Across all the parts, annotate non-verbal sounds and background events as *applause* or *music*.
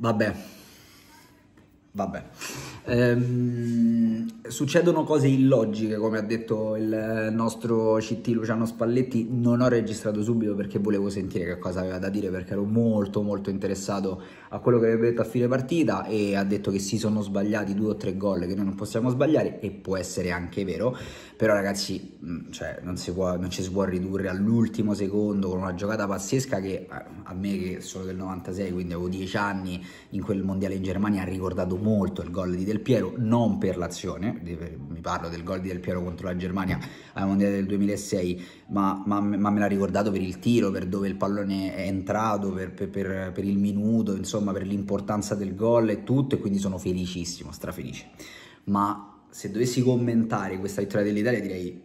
Vabbè. Vabbè. Ehm, succedono cose illogiche, come ha detto il nostro CT Luciano Spalletti. Non ho registrato subito perché volevo sentire che cosa aveva da dire, perché ero molto molto interessato a quello che aveva detto a fine partita e ha detto che si sono sbagliati due o tre gol che noi non possiamo sbagliare e può essere anche vero, però ragazzi, mm, cioè, non, si può, non ci si può ridurre all'ultimo secondo con una giocata pazzesca che eh, a me che sono del 96, quindi avevo 10 anni in quel mondiale in Germania ha ricordato molto il gol di Del Piero non per l'azione, mi parlo del gol di Del Piero contro la Germania al Mondiale del 2006, ma, ma, ma me l'ha ricordato per il tiro, per dove il pallone è entrato, per, per, per, per il minuto, insomma per l'importanza del gol e tutto, e quindi sono felicissimo, strafelice. Ma se dovessi commentare questa vittoria dell'Italia direi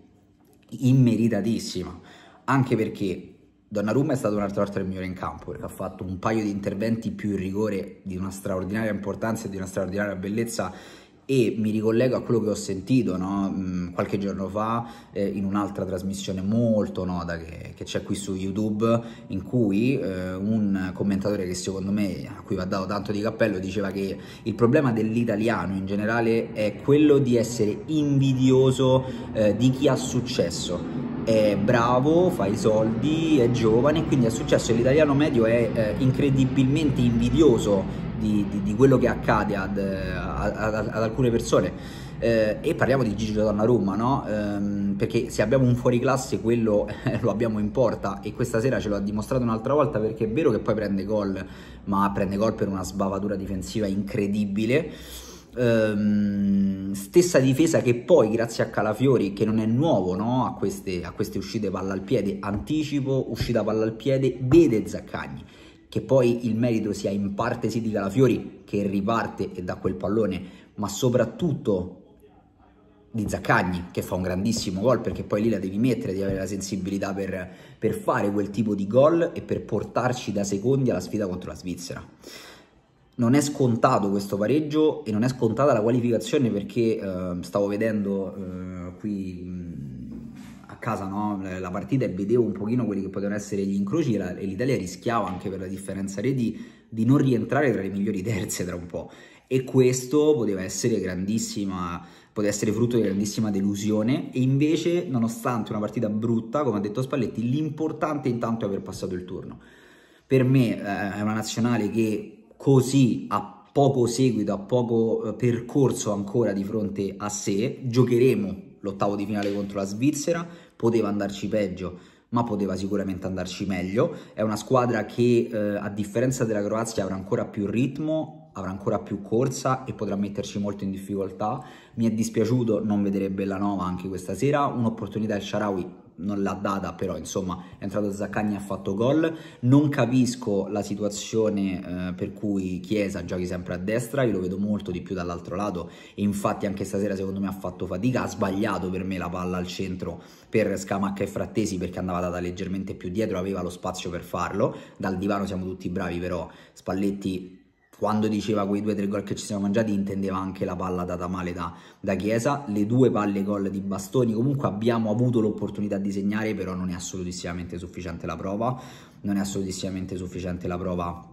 immeritatissima, anche perché Donnarumma è stato un'altra volta il migliore in campo perché ha fatto un paio di interventi più in rigore di una straordinaria importanza e di una straordinaria bellezza e mi ricollego a quello che ho sentito no? Mm, qualche giorno fa eh, in un'altra trasmissione molto nota che, c'è qui su YouTube in cui eh, un commentatore che secondo me a cui va dato tanto di cappello diceva che il problema dell'italiano in generale è quello di essere invidioso eh, di chi ha successo è bravo, fa i soldi, è giovane, quindi è successo l'italiano medio è eh, incredibilmente invidioso di, di, di, quello che accade ad, eh, ad, ad alcune persone. Eh, e parliamo di Gigi Donnarumma, no? Ehm, perché se abbiamo un fuoriclasse, quello eh, *laughs* lo abbiamo in porta e questa sera ce l'ha dimostrato un'altra volta perché è vero che poi prende gol, ma prende gol per una sbavatura difensiva incredibile ehm, stessa difesa che poi grazie a Calafiori che non è nuovo no? a, queste, a queste uscite palla al piede anticipo, uscita palla al piede vede Zaccagni che poi il merito sia in parte sì di Calafiori che riparte e dà quel pallone ma soprattutto di Zaccagni che fa un grandissimo gol perché poi lì la devi mettere, devi avere la sensibilità per, per fare quel tipo di gol e per portarci da secondi alla sfida contro la Svizzera non è scontato questo pareggio e non è scontata la qualificazione perché eh, stavo vedendo eh, qui mm, a casa no? la partita e vedevo un pochino quelli che potevano essere gli incroci e l'Italia rischiava anche per la differenza reti di non rientrare tra le migliori terze tra un po' e questo poteva essere grandissima poteva essere frutto di grandissima delusione e invece nonostante una partita brutta come ha detto Spalletti l'importante intanto è aver passato il turno per me eh, è una nazionale che così a poco seguito, a poco eh, percorso ancora di fronte a sé, giocheremo l'ottavo di finale contro la Svizzera, poteva andarci peggio ma poteva sicuramente andarci meglio, è una squadra che eh, a differenza della Croazia avrà ancora più ritmo, avrà ancora più corsa e potrà metterci molto in difficoltà, mi è dispiaciuto non vedere Bellanova anche questa sera, un'opportunità al Sharawi non l'ha data, però insomma è entrato Zaccagni e ha fatto gol. Non capisco la situazione eh, per cui Chiesa giochi sempre a destra, io lo vedo molto di più dall'altro lato e infatti anche stasera secondo me ha fatto fatica, ha sbagliato per me la palla al centro per Scamacca e Frattesi perché andava data leggermente più dietro, aveva lo spazio per farlo, dal divano siamo tutti bravi però Spalletti quando diceva quei due o tre gol che ci siamo mangiati intendeva anche la palla data male da, da Chiesa, le due palle gol di Bastoni, comunque abbiamo avuto l'opportunità di segnare però non è assolutissimamente sufficiente la prova, non è assolutissimamente sufficiente la prova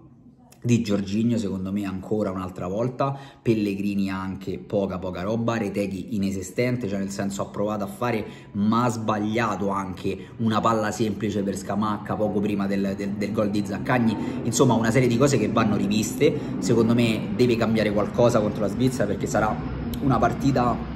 di Giorginio secondo me ancora un'altra volta, Pellegrini anche poca poca roba, Reteghi inesistente, cioè nel senso ha provato a fare ma ha sbagliato anche una palla semplice per Scamacca poco prima del, del, del gol di Zaccagni, insomma una serie di cose che vanno riviste, secondo me deve cambiare qualcosa contro la Svizzera perché sarà una partita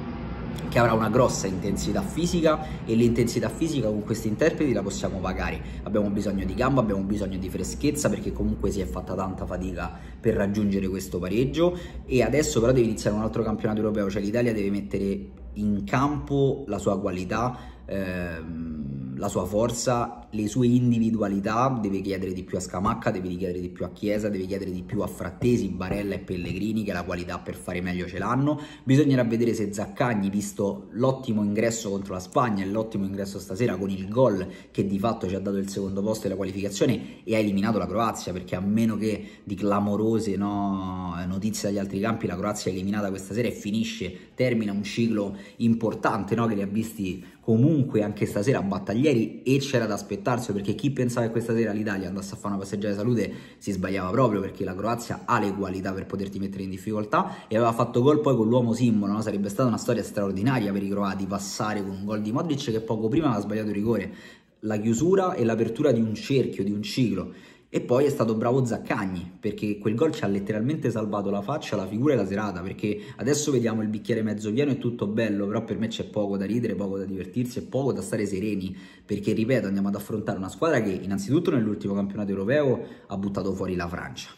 che avrà una grossa intensità fisica e l'intensità fisica con questi interpreti la possiamo pagare. Abbiamo bisogno di gamba, abbiamo bisogno di freschezza perché comunque si è fatta tanta fatica per raggiungere questo pareggio e adesso però deve iniziare un altro campionato europeo, cioè l'Italia deve mettere in campo la sua qualità ehm, la sua forza, le sue individualità, deve chiedere di più a Scamacca, deve chiedere di più a Chiesa, deve chiedere di più a Frattesi, Barella e Pellegrini che la qualità per fare meglio ce l'hanno. Bisognerà vedere se Zaccagni, visto l'ottimo ingresso contro la Spagna e l'ottimo ingresso stasera con il gol che di fatto ci ha dato il secondo posto della qualificazione e ha eliminato la Croazia, perché a meno che di clamorose no, notizie dagli altri campi, la Croazia è eliminata questa sera e finisce, termina un ciclo importante no, che li ha visti comunque anche stasera battagliare ieri e c'era da aspettarsi perché chi pensava che questa sera l'Italia andasse a fare una passeggiata di salute si sbagliava proprio perché la Croazia ha le qualità per poterti mettere in difficoltà e aveva fatto gol poi con l'uomo Simbolo, no? sarebbe stata una storia straordinaria per i croati passare con un gol di Modric che poco prima aveva sbagliato il rigore, la chiusura e l'apertura di un cerchio, di un ciclo e poi è stato bravo Zaccagni, perché quel gol ci ha letteralmente salvato la faccia, la figura e la serata, perché adesso vediamo il bicchiere mezzo pieno e tutto bello, però per me c'è poco da ridere, poco da divertirsi e poco da stare sereni, perché ripeto, andiamo ad affrontare una squadra che innanzitutto nell'ultimo campionato europeo ha buttato fuori la Francia.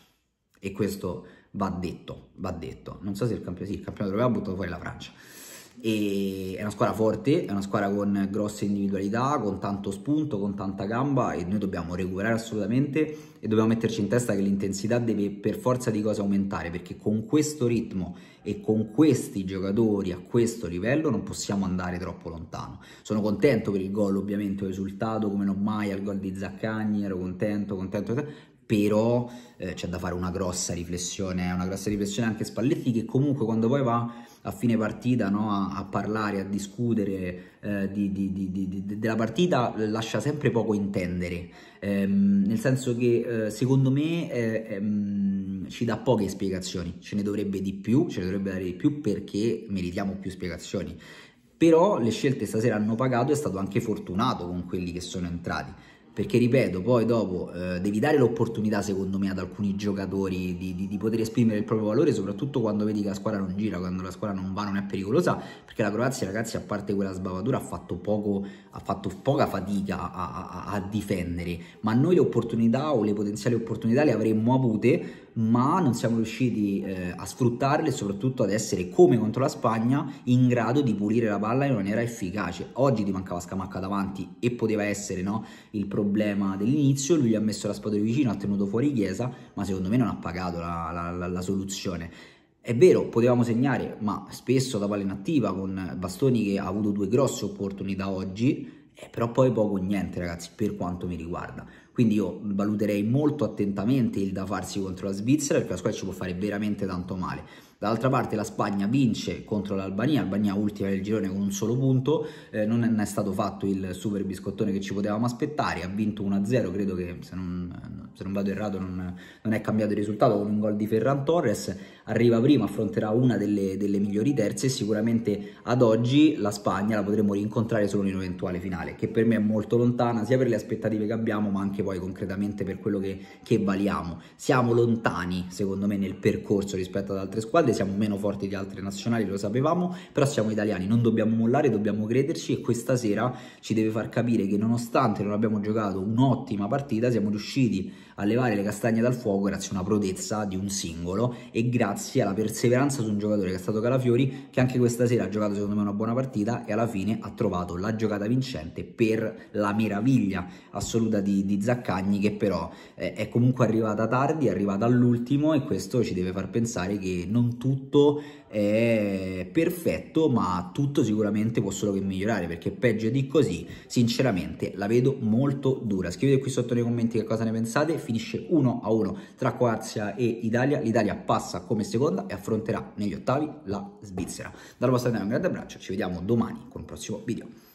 E questo va detto, va detto. Non so se il, camp sì, il campionato europeo ha buttato fuori la Francia e è una squadra forte, è una squadra con grosse individualità, con tanto spunto, con tanta gamba e noi dobbiamo recuperare assolutamente e dobbiamo metterci in testa che l'intensità deve per forza di cose aumentare perché con questo ritmo e con questi giocatori a questo livello non possiamo andare troppo lontano. Sono contento per il gol ovviamente, ho esultato come non mai al gol di Zaccagni, ero contento, contento, contento però eh, c'è da fare una grossa riflessione, una grossa riflessione anche Spalletti che comunque quando poi va a fine partita no, a, a, parlare, a discutere eh, di, di, di, della partita lascia sempre poco intendere, ehm, nel senso che eh, secondo me eh, ehm, ci dà poche spiegazioni, ce ne dovrebbe di più, ce ne dovrebbe dare di più perché meritiamo più spiegazioni, però le scelte stasera hanno pagato e è stato anche fortunato con quelli che sono entrati perché ripeto, poi dopo eh, devi dare l'opportunità secondo me ad alcuni giocatori di, di, di, poter esprimere il proprio valore, soprattutto quando vedi che la squadra non gira, quando la squadra non va, non è pericolosa, perché la Croazia ragazzi a parte quella sbavatura ha fatto, poco, ha fatto poca fatica a, a, a difendere, ma noi le opportunità o le potenziali opportunità le avremmo avute ma non siamo riusciti eh, a sfruttarle e soprattutto ad essere come contro la Spagna in grado di pulire la palla in maniera efficace. Oggi ti mancava Scamacca davanti e poteva essere no, il problema dell'inizio, lui gli ha messo la spada vicino, ha tenuto fuori Chiesa, ma secondo me non ha pagato la, la, la, la soluzione. È vero, potevamo segnare, ma spesso da palla inattiva con Bastoni che ha avuto due grosse opportunità oggi, eh, però poi poco o niente ragazzi per quanto mi riguarda. Quindi io valuterei molto attentamente il da farsi contro la Svizzera perché la squadra ci può fare veramente tanto male. Dall'altra parte la Spagna vince contro l'Albania, Albania ultima del girone con un solo punto, eh, non è stato fatto il super biscottone che ci potevamo aspettare, ha vinto 1-0, credo che se non, se non vado errato non, non, è cambiato il risultato con un gol di Ferran Torres, arriva prima, affronterà una delle, delle migliori terze e sicuramente ad oggi la Spagna la potremo rincontrare solo in un'eventuale finale, che per me è molto lontana sia per le aspettative che abbiamo ma anche poi concretamente per quello che, che valiamo. Siamo lontani secondo me nel percorso rispetto ad altre squadre, siamo meno forti di altre nazionali, lo sapevamo, però siamo italiani, non dobbiamo mollare, dobbiamo crederci e questa sera ci deve far capire che nonostante non abbiamo giocato un'ottima partita, siamo riusciti a levare le castagne dal fuoco grazie a una prodezza di un singolo e grazie sia la perseveranza su un giocatore che è stato Calafiori, che anche questa sera ha giocato secondo me una buona partita e alla fine ha trovato la giocata vincente per la meraviglia assoluta di, di Zaccagni, che però eh, è comunque arrivata tardi, è arrivata all'ultimo e questo ci deve far pensare che non tutto è perfetto, ma tutto sicuramente può solo che migliorare, perché peggio di così, sinceramente, la vedo molto dura. Scrivete qui sotto nei commenti che cosa ne pensate, finisce 1 a 1 tra Croazia e Italia, l'Italia passa come seconda e affronterà negli ottavi la Svizzera. Dalla vostra Daniele un grande abbraccio, ci vediamo domani con il prossimo video.